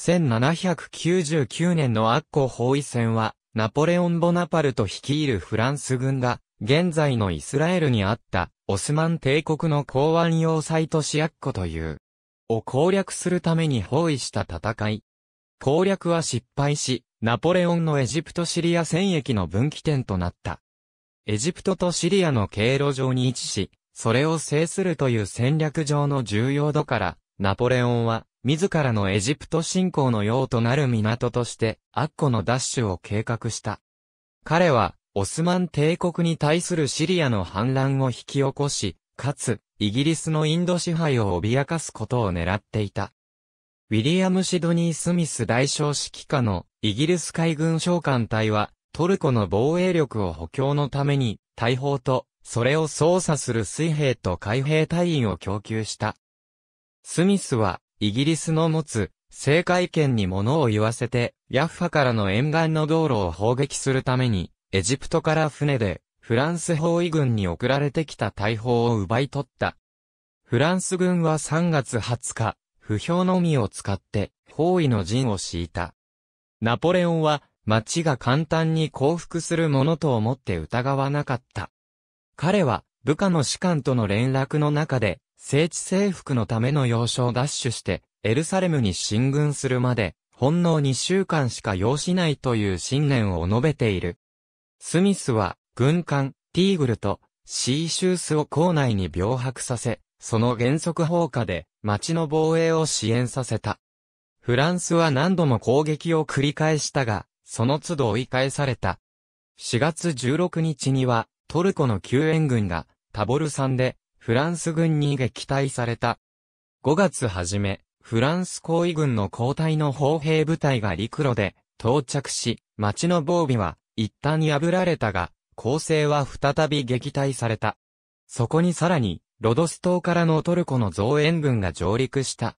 1799年のアッコ包囲戦は、ナポレオン・ボナパルト率いるフランス軍が、現在のイスラエルにあった、オスマン帝国の港湾要塞都市アッコという、を攻略するために包囲した戦い。攻略は失敗し、ナポレオンのエジプトシリア戦役の分岐点となった。エジプトとシリアの経路上に位置し、それを制するという戦略上の重要度から、ナポレオンは、自らのエジプト侵攻の用となる港として、アッコの奪取を計画した。彼は、オスマン帝国に対するシリアの反乱を引き起こし、かつ、イギリスのインド支配を脅かすことを狙っていた。ウィリアム・シドニー・スミス大将指揮下のイギリス海軍召喚隊は、トルコの防衛力を補強のために、大砲と、それを操作する水兵と海兵隊員を供給した。スミスは、イギリスの持つ、政界権に物を言わせて、ヤッファからの沿岸の道路を砲撃するために、エジプトから船で、フランス包囲軍に送られてきた大砲を奪い取った。フランス軍は3月20日、不評のみを使って、包囲の陣を敷いた。ナポレオンは、町が簡単に降伏するものと思って疑わなかった。彼は、部下の士官との連絡の中で、聖地征服のための要所を奪取して、エルサレムに進軍するまで、ほんの2週間しか要しないという信念を述べている。スミスは、軍艦、ティーグルと、シーシュースを校内に病迫させ、その原則放火で、町の防衛を支援させた。フランスは何度も攻撃を繰り返したが、その都度追い返された。4月16日には、トルコの救援軍が、タボル山で、フランス軍に撃退された。5月初め、フランス行為軍の交代の砲兵部隊が陸路で到着し、町の防備は一旦破られたが、攻勢は再び撃退された。そこにさらに、ロドス島からのトルコの増援軍が上陸した。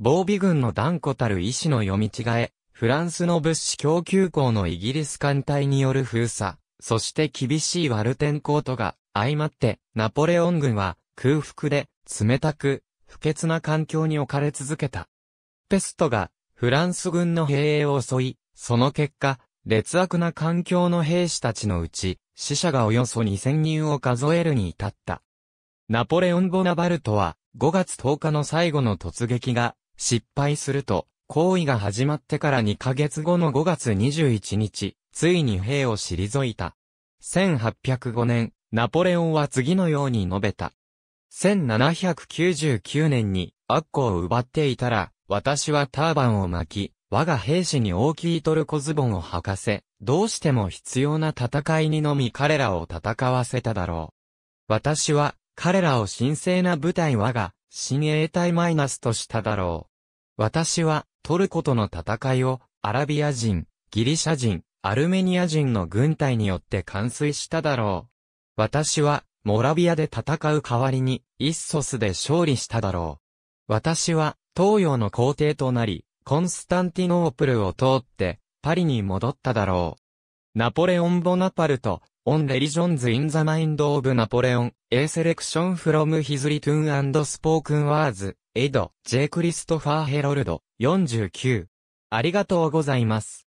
防備軍の断固たる意志の読み違え、フランスの物資供給港のイギリス艦隊による封鎖、そして厳しい悪天候とが相まって、ナポレオン軍は空腹で冷たく不潔な環境に置かれ続けた。ペストがフランス軍の兵営を襲い、その結果、劣悪な環境の兵士たちのうち、死者がおよそ2000人を数えるに至った。ナポレオン・ボナバルトは、5月10日の最後の突撃が、失敗すると、行為が始まってから2ヶ月後の5月21日、ついに兵を退いた。1805年、ナポレオンは次のように述べた。1799年にアッコを奪っていたら、私はターバンを巻き、我が兵士に大きいトルコズボンを履かせ、どうしても必要な戦いにのみ彼らを戦わせただろう。私は、彼らを神聖な部隊我が、新衛隊マイナスとしただろう。私は、トルコとの戦いを、アラビア人、ギリシャ人、アルメニア人の軍隊によって完遂しただろう。私は、モラビアで戦う代わりに、イッソスで勝利しただろう。私は、東洋の皇帝となり、コンスタンティノープルを通って、パリに戻っただろう。ナポレオン・ボナパルト、オン・レリジョンズ・イン・ザ・マインド・オブ・ナポレオン、A ー・セレクション・フロム・ヒズ・リトゥン・アンド・スポークン・ワーズ、エ o k e n w クリストファー・ヘロルド、49。ありがとうございます。